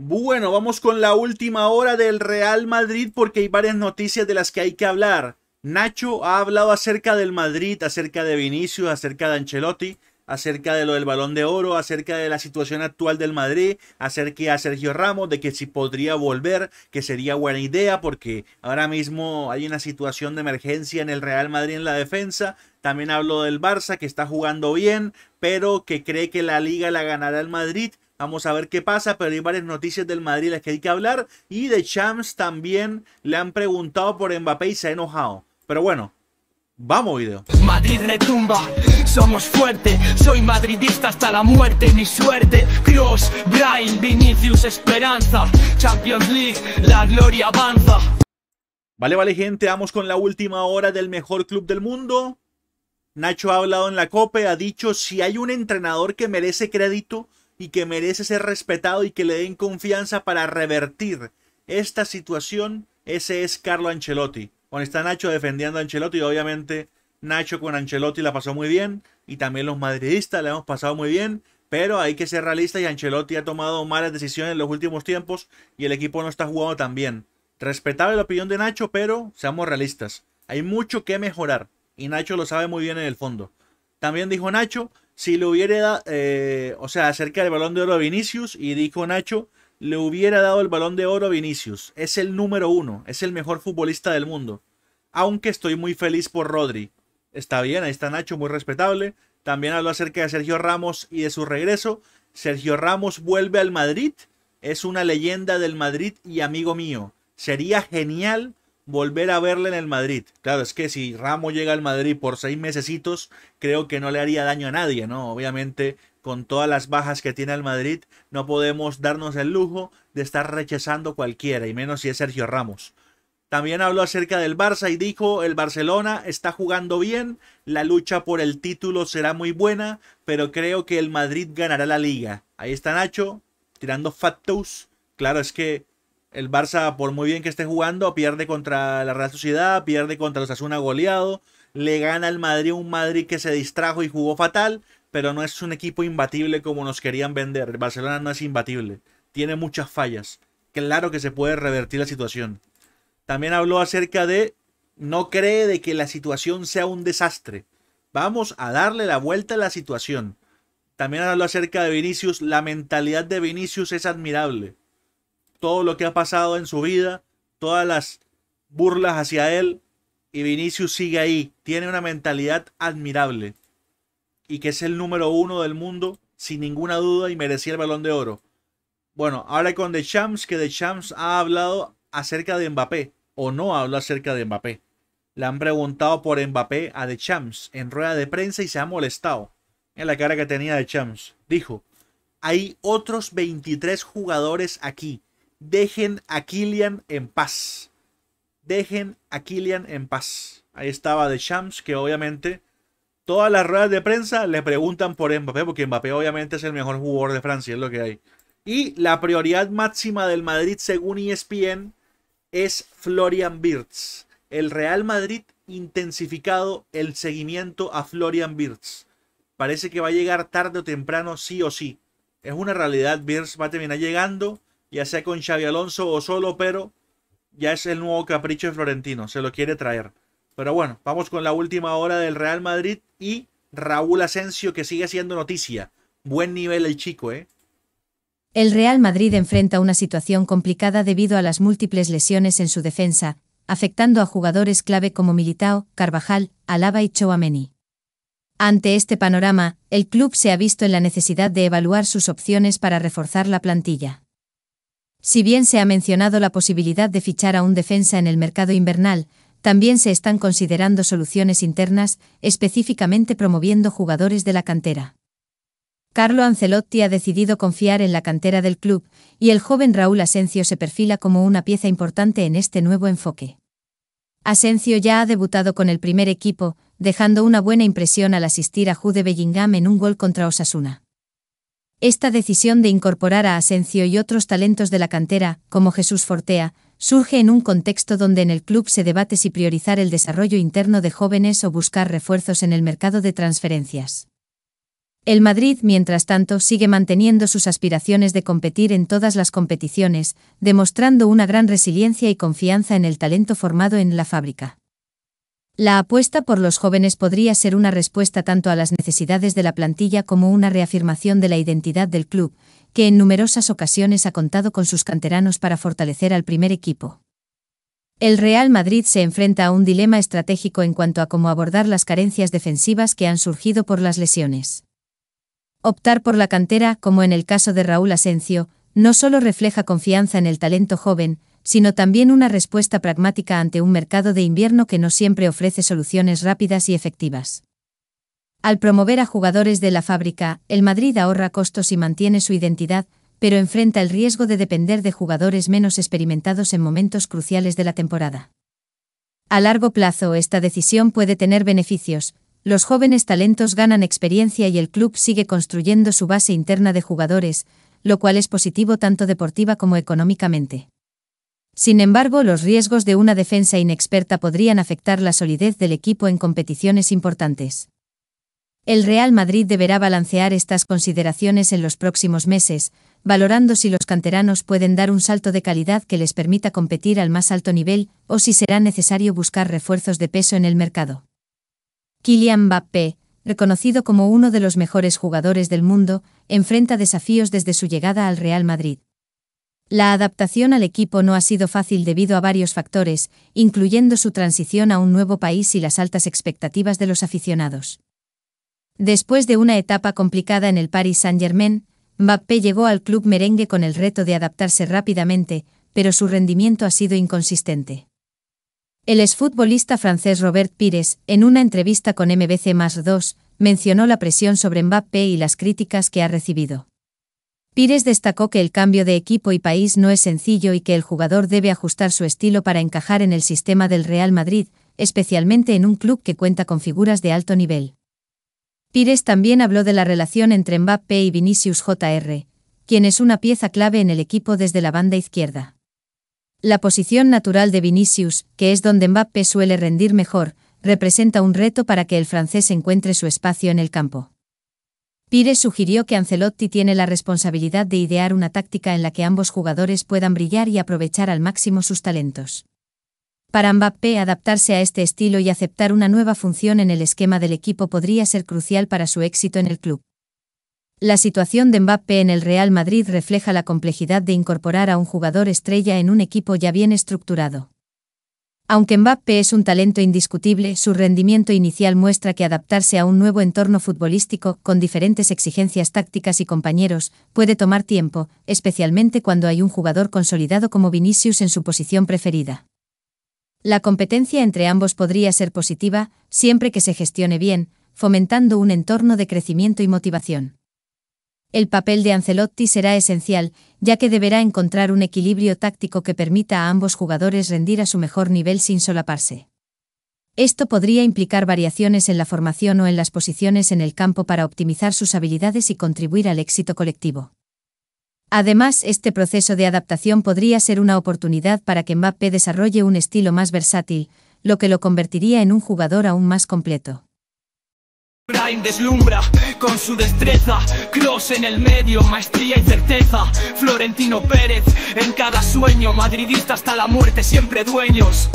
Bueno, vamos con la última hora del Real Madrid porque hay varias noticias de las que hay que hablar. Nacho ha hablado acerca del Madrid, acerca de Vinicius, acerca de Ancelotti, acerca de lo del balón de oro, acerca de la situación actual del Madrid, acerca de Sergio Ramos, de que si podría volver, que sería buena idea, porque ahora mismo hay una situación de emergencia en el Real Madrid en la defensa. También habló del Barça, que está jugando bien, pero que cree que la liga la ganará el Madrid. Vamos a ver qué pasa, pero hay varias noticias del Madrid las que hay que hablar. Y de Champs también le han preguntado por Mbappé y se ha enojado. Pero bueno, Vamos video. Madrid retumba, somos fuerte, soy madridista hasta la muerte, mi suerte. Cross, Brian, Vinicius, Esperanza, Champions League, la gloria avanza. Vale, vale gente, vamos con la última hora del mejor club del mundo. Nacho ha hablado en la COPE, ha dicho si hay un entrenador que merece crédito y que merece ser respetado y que le den confianza para revertir esta situación, ese es Carlo Ancelotti. Bueno, está Nacho defendiendo a Ancelotti y obviamente Nacho con Ancelotti la pasó muy bien y también los madridistas la hemos pasado muy bien, pero hay que ser realistas y Ancelotti ha tomado malas decisiones en los últimos tiempos y el equipo no está jugando tan bien. Respetable la opinión de Nacho, pero seamos realistas. Hay mucho que mejorar y Nacho lo sabe muy bien en el fondo. También dijo Nacho si le hubiera dado, eh, o sea, acerca del balón de oro a Vinicius, y dijo Nacho, le hubiera dado el balón de oro a Vinicius. Es el número uno, es el mejor futbolista del mundo. Aunque estoy muy feliz por Rodri. Está bien, ahí está Nacho, muy respetable. También habló acerca de Sergio Ramos y de su regreso. Sergio Ramos vuelve al Madrid. Es una leyenda del Madrid y amigo mío. Sería genial volver a verle en el Madrid. Claro, es que si Ramos llega al Madrid por seis mesecitos, creo que no le haría daño a nadie, ¿no? Obviamente, con todas las bajas que tiene el Madrid, no podemos darnos el lujo de estar rechazando cualquiera, y menos si es Sergio Ramos. También habló acerca del Barça y dijo, el Barcelona está jugando bien, la lucha por el título será muy buena, pero creo que el Madrid ganará la liga. Ahí está Nacho, tirando factos. Claro, es que el Barça, por muy bien que esté jugando, pierde contra la Real Sociedad, pierde contra los Asuna goleado, le gana al Madrid un Madrid que se distrajo y jugó fatal, pero no es un equipo imbatible como nos querían vender. El Barcelona no es imbatible, tiene muchas fallas. Claro que se puede revertir la situación. También habló acerca de no cree de que la situación sea un desastre. Vamos a darle la vuelta a la situación. También habló acerca de Vinicius. La mentalidad de Vinicius es admirable todo lo que ha pasado en su vida, todas las burlas hacia él, y Vinicius sigue ahí. Tiene una mentalidad admirable y que es el número uno del mundo, sin ninguna duda, y merecía el balón de oro. Bueno, ahora con The Champs, que The Champs ha hablado acerca de Mbappé, o no habla acerca de Mbappé. Le han preguntado por Mbappé a The Champs en rueda de prensa y se ha molestado en la cara que tenía The Champs. Dijo, hay otros 23 jugadores aquí Dejen a Killian en paz. Dejen a Killian en paz. Ahí estaba de Champs que obviamente todas las ruedas de prensa le preguntan por Mbappé, porque Mbappé obviamente es el mejor jugador de Francia, es lo que hay. Y la prioridad máxima del Madrid, según ESPN, es Florian Birds. El Real Madrid intensificado el seguimiento a Florian Birds. Parece que va a llegar tarde o temprano, sí o sí. Es una realidad, Birds va a terminar llegando ya sea con Xavi Alonso o solo, pero ya es el nuevo capricho de Florentino, se lo quiere traer. Pero bueno, vamos con la última hora del Real Madrid y Raúl Asensio que sigue siendo noticia. Buen nivel el chico, ¿eh? El Real Madrid enfrenta una situación complicada debido a las múltiples lesiones en su defensa, afectando a jugadores clave como Militao, Carvajal, Alaba y Chouameni. Ante este panorama, el club se ha visto en la necesidad de evaluar sus opciones para reforzar la plantilla. Si bien se ha mencionado la posibilidad de fichar a un defensa en el mercado invernal, también se están considerando soluciones internas, específicamente promoviendo jugadores de la cantera. Carlo Ancelotti ha decidido confiar en la cantera del club, y el joven Raúl Asencio se perfila como una pieza importante en este nuevo enfoque. Asencio ya ha debutado con el primer equipo, dejando una buena impresión al asistir a Jude Bellingham en un gol contra Osasuna. Esta decisión de incorporar a Asencio y otros talentos de la cantera, como Jesús Fortea, surge en un contexto donde en el club se debate si priorizar el desarrollo interno de jóvenes o buscar refuerzos en el mercado de transferencias. El Madrid, mientras tanto, sigue manteniendo sus aspiraciones de competir en todas las competiciones, demostrando una gran resiliencia y confianza en el talento formado en la fábrica. La apuesta por los jóvenes podría ser una respuesta tanto a las necesidades de la plantilla como una reafirmación de la identidad del club, que en numerosas ocasiones ha contado con sus canteranos para fortalecer al primer equipo. El Real Madrid se enfrenta a un dilema estratégico en cuanto a cómo abordar las carencias defensivas que han surgido por las lesiones. Optar por la cantera, como en el caso de Raúl Asencio, no solo refleja confianza en el talento joven, sino también una respuesta pragmática ante un mercado de invierno que no siempre ofrece soluciones rápidas y efectivas. Al promover a jugadores de la fábrica, el Madrid ahorra costos y mantiene su identidad, pero enfrenta el riesgo de depender de jugadores menos experimentados en momentos cruciales de la temporada. A largo plazo esta decisión puede tener beneficios, los jóvenes talentos ganan experiencia y el club sigue construyendo su base interna de jugadores, lo cual es positivo tanto deportiva como económicamente. Sin embargo, los riesgos de una defensa inexperta podrían afectar la solidez del equipo en competiciones importantes. El Real Madrid deberá balancear estas consideraciones en los próximos meses, valorando si los canteranos pueden dar un salto de calidad que les permita competir al más alto nivel o si será necesario buscar refuerzos de peso en el mercado. Kylian Mbappé, reconocido como uno de los mejores jugadores del mundo, enfrenta desafíos desde su llegada al Real Madrid. La adaptación al equipo no ha sido fácil debido a varios factores, incluyendo su transición a un nuevo país y las altas expectativas de los aficionados. Después de una etapa complicada en el Paris Saint-Germain, Mbappé llegó al club merengue con el reto de adaptarse rápidamente, pero su rendimiento ha sido inconsistente. El exfutbolista francés Robert Pires, en una entrevista con MBC Más 2, mencionó la presión sobre Mbappé y las críticas que ha recibido. Pires destacó que el cambio de equipo y país no es sencillo y que el jugador debe ajustar su estilo para encajar en el sistema del Real Madrid, especialmente en un club que cuenta con figuras de alto nivel. Pires también habló de la relación entre Mbappé y Vinicius Jr., quien es una pieza clave en el equipo desde la banda izquierda. La posición natural de Vinicius, que es donde Mbappé suele rendir mejor, representa un reto para que el francés encuentre su espacio en el campo. Pires sugirió que Ancelotti tiene la responsabilidad de idear una táctica en la que ambos jugadores puedan brillar y aprovechar al máximo sus talentos. Para Mbappé adaptarse a este estilo y aceptar una nueva función en el esquema del equipo podría ser crucial para su éxito en el club. La situación de Mbappé en el Real Madrid refleja la complejidad de incorporar a un jugador estrella en un equipo ya bien estructurado. Aunque Mbappé es un talento indiscutible, su rendimiento inicial muestra que adaptarse a un nuevo entorno futbolístico, con diferentes exigencias tácticas y compañeros, puede tomar tiempo, especialmente cuando hay un jugador consolidado como Vinicius en su posición preferida. La competencia entre ambos podría ser positiva, siempre que se gestione bien, fomentando un entorno de crecimiento y motivación. El papel de Ancelotti será esencial, ya que deberá encontrar un equilibrio táctico que permita a ambos jugadores rendir a su mejor nivel sin solaparse. Esto podría implicar variaciones en la formación o en las posiciones en el campo para optimizar sus habilidades y contribuir al éxito colectivo. Además, este proceso de adaptación podría ser una oportunidad para que Mbappé desarrolle un estilo más versátil, lo que lo convertiría en un jugador aún más completo. Prime deslumbra con su destreza, Cross en el medio, maestría y certeza, Florentino Pérez en cada sueño, madridista hasta la muerte, siempre dueños.